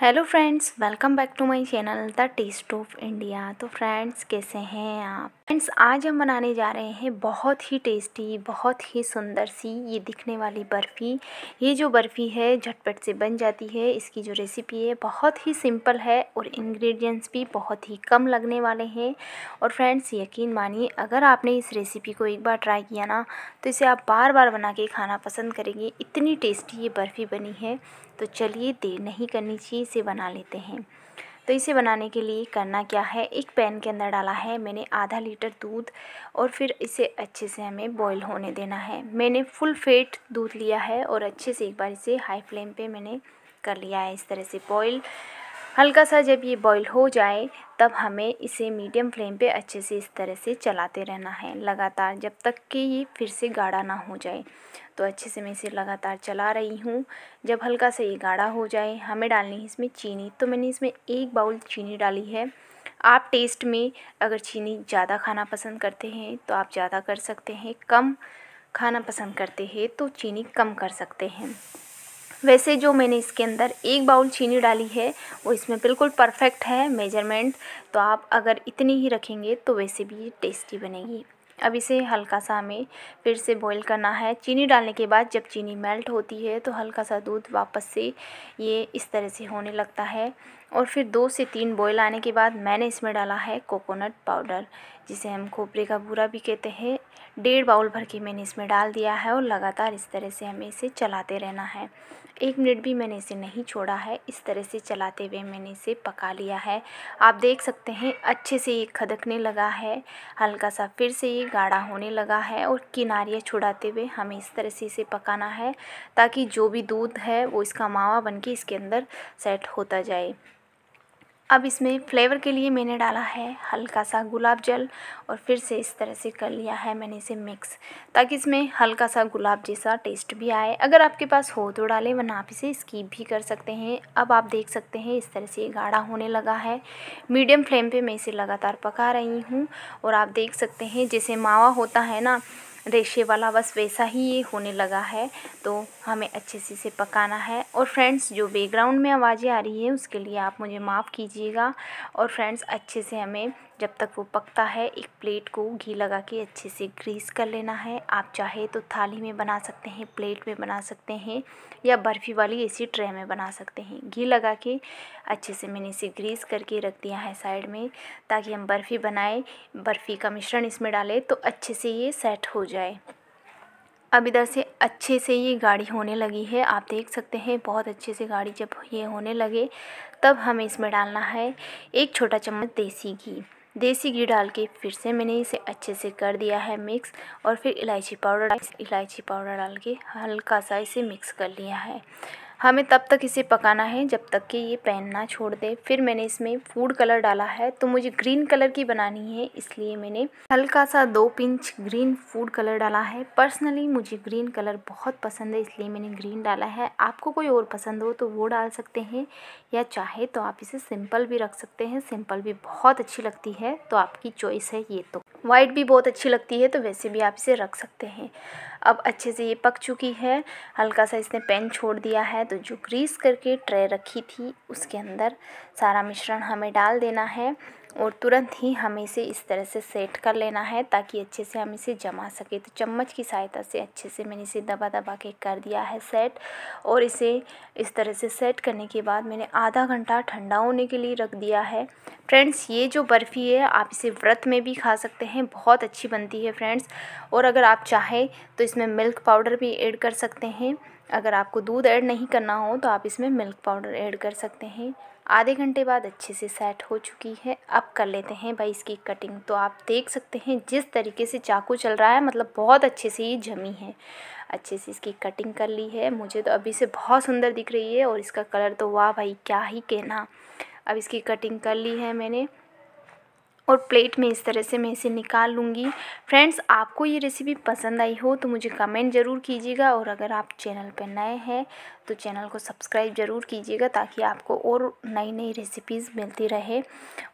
hello friends welcome back to my channel the taste of India तो friends कैसे हैं आप फ्रेंड्स आज हम बनाने जा रहे हैं बहुत ही टेस्टी बहुत ही सुंदर सी ये दिखने वाली बर्फ़ी ये जो बर्फ़ी है झटपट से बन जाती है इसकी जो रेसिपी है बहुत ही सिंपल है और इंग्रेडिएंट्स भी बहुत ही कम लगने वाले हैं और फ्रेंड्स यकीन मानिए अगर आपने इस रेसिपी को एक बार ट्राई किया ना तो इसे आप बार बार बना के खाना पसंद करेंगे इतनी टेस्टी ये बर्फ़ी बनी है तो चलिए देर नहीं करनी चाहिए इसे बना लेते हैं तो इसे बनाने के लिए करना क्या है एक पैन के अंदर डाला है मैंने आधा लीटर दूध और फिर इसे अच्छे से हमें बॉईल होने देना है मैंने फुल फेट दूध लिया है और अच्छे से एक बार इसे हाई फ्लेम पे मैंने कर लिया है इस तरह से बॉईल हल्का सा जब ये बॉईल हो जाए तब हमें इसे मीडियम फ्लेम पे अच्छे से इस तरह से चलाते रहना है लगातार जब तक कि ये फिर से गाढ़ा ना हो जाए तो अच्छे से मैं इसे लगातार चला रही हूँ जब हल्का सा ये गाढ़ा हो जाए हमें डालनी है इसमें चीनी तो मैंने इसमें एक बाउल चीनी डाली है आप टेस्ट में अगर चीनी ज़्यादा खाना पसंद करते हैं तो आप ज़्यादा कर सकते हैं कम खाना पसंद करते हैं तो चीनी कम कर सकते हैं वैसे जो मैंने इसके अंदर एक बाउल चीनी डाली है वो इसमें बिल्कुल परफेक्ट है मेजरमेंट तो आप अगर इतनी ही रखेंगे तो वैसे भी ये टेस्टी बनेगी अब इसे हल्का सा हमें फिर से बॉईल करना है चीनी डालने के बाद जब चीनी मेल्ट होती है तो हल्का सा दूध वापस से ये इस तरह से होने लगता है और फिर दो से तीन बॉईल आने के बाद मैंने इसमें डाला है कोकोनट पाउडर जिसे हम खोपरे का बूरा भी कहते हैं डेढ़ बाउल भर के मैंने इसमें डाल दिया है और लगातार इस तरह से हमें इसे चलाते रहना है एक मिनट भी मैंने इसे नहीं छोड़ा है इस तरह से चलाते हुए मैंने इसे पका लिया है आप देख सकते हैं अच्छे से ये खदकने लगा है हल्का सा फिर से ये गाढ़ा होने लगा है और किनारियाँ छुड़ाते हुए हमें इस तरह से इसे पकाना है ताकि जो भी दूध है वो इसका मावा बन के इसके अंदर सेट होता जाए अब इसमें फ़्लेवर के लिए मैंने डाला है हल्का सा गुलाब जल और फिर से इस तरह से कर लिया है मैंने इसे मिक्स ताकि इसमें हल्का सा गुलाब जैसा टेस्ट भी आए अगर आपके पास हो तो डालें वरना आप इसे स्कीप भी कर सकते हैं अब आप देख सकते हैं इस तरह से गाढ़ा होने लगा है मीडियम फ्लेम पर मैं इसे लगातार पका रही हूँ और आप देख सकते हैं जैसे मावा होता है ना रेशे वाला बस वैसा ही ये होने लगा है तो हमें अच्छे से इसे पकाना है और फ्रेंड्स जो बैकग्राउंड में आवाज़ें आ रही है उसके लिए आप मुझे माफ़ कीजिएगा और फ्रेंड्स अच्छे से हमें जब तक वो पकता है एक प्लेट को घी लगा के अच्छे से ग्रीस कर लेना है आप चाहे तो थाली में बना सकते हैं प्लेट में बना सकते हैं या बर्फ़ी वाली ऐसी ट्रे में बना सकते हैं घी लगा के अच्छे से मैंने इसे ग्रीस करके रख दिया है साइड में ताकि हम बर्फ़ी बनाए बर्फ़ी का मिश्रण इसमें डालें तो अच्छे से ये सेट हो जाए अब इधर से अच्छे से ये गाड़ी होने लगी है आप देख सकते हैं बहुत अच्छे से गाड़ी जब ये होने लगे तब हमें इसमें डालना है एक छोटा चम्मच देसी घी देसी घी डाल के फिर से मैंने इसे अच्छे से कर दिया है मिक्स और फिर इलायची पाउडर इलायची पाउडर डाल के हल्का सा इसे मिक्स कर लिया है हमें तब तक इसे पकाना है जब तक कि ये पैन ना छोड़ दे फिर मैंने इसमें फूड कलर डाला है तो मुझे ग्रीन कलर की बनानी है इसलिए मैंने हल्का सा दो पिंच ग्रीन फूड कलर डाला है पर्सनली मुझे ग्रीन कलर बहुत पसंद है इसलिए मैंने ग्रीन डाला है आपको कोई और पसंद हो तो वो डाल सकते हैं या चाहे तो आप इसे सिंपल भी रख सकते हैं सिंपल भी बहुत अच्छी लगती है तो आपकी चॉइस है ये तो वाइट भी बहुत अच्छी लगती है तो वैसे भी आप इसे रख सकते हैं अब अच्छे से ये पक चुकी है हल्का सा इसने पैन छोड़ दिया है तो जो ग्रीस करके ट्रे रखी थी उसके अंदर सारा मिश्रण हमें डाल देना है और तुरंत ही हमें इसे इस तरह से सेट कर लेना है ताकि अच्छे से हम इसे जमा सके तो चम्मच की सहायता से अच्छे से मैंने इसे दबा दबा के कर दिया है सेट और इसे इस तरह से सेट करने के बाद मैंने आधा घंटा ठंडा होने के लिए रख दिया है फ्रेंड्स ये जो बर्फ़ी है आप इसे व्रत में भी खा सकते हैं बहुत अच्छी बनती है फ्रेंड्स और अगर आप चाहें तो इसमें मिल्क पाउडर भी ऐड कर सकते हैं अगर आपको दूध ऐड नहीं करना हो तो आप इसमें मिल्क पाउडर ऐड कर सकते हैं आधे घंटे बाद अच्छे से सेट हो चुकी है अब कर लेते हैं भाई इसकी कटिंग तो आप देख सकते हैं जिस तरीके से चाकू चल रहा है मतलब बहुत अच्छे से ये जमी है अच्छे से इसकी कटिंग कर ली है मुझे तो अभी से बहुत सुंदर दिख रही है और इसका कलर तो वाह भाई क्या ही कहना अब इसकी कटिंग कर ली है मैंने और प्लेट में इस तरह से मैं इसे निकाल लूँगी फ्रेंड्स आपको ये रेसिपी पसंद आई हो तो मुझे कमेंट ज़रूर कीजिएगा और अगर आप चैनल पर नए हैं तो चैनल को सब्सक्राइब ज़रूर कीजिएगा ताकि आपको और नई नई रेसिपीज़ मिलती रहे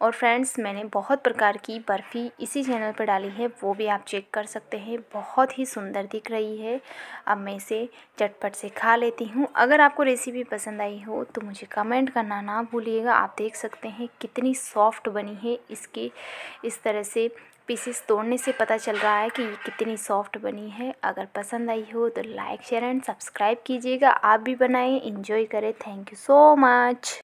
और फ्रेंड्स मैंने बहुत प्रकार की बर्फ़ी इसी चैनल पर डाली है वो भी आप चेक कर सकते हैं बहुत ही सुंदर दिख रही है अब मैं इसे चटपट से खा लेती हूँ अगर आपको रेसिपी पसंद आई हो तो मुझे कमेंट करना ना भूलिएगा आप देख सकते हैं कितनी सॉफ्ट बनी है इसके इस तरह से पीसेस तोड़ने से पता चल रहा है कि ये कितनी सॉफ्ट बनी है अगर पसंद आई हो तो लाइक शेयर एंड सब्सक्राइब कीजिएगा आप भी बनाएं इन्जॉय करें थैंक यू सो मच